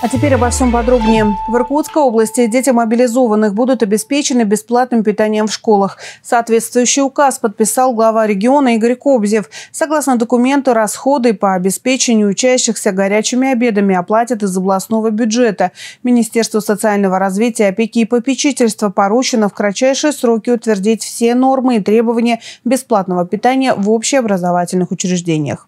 А теперь обо всем подробнее. В Иркутской области дети мобилизованных будут обеспечены бесплатным питанием в школах. Соответствующий указ подписал глава региона Игорь Кобзев. Согласно документу, расходы по обеспечению учащихся горячими обедами оплатят из областного бюджета. Министерству социального развития, опеки и попечительства поручено в кратчайшие сроки утвердить все нормы и требования бесплатного питания в общеобразовательных учреждениях.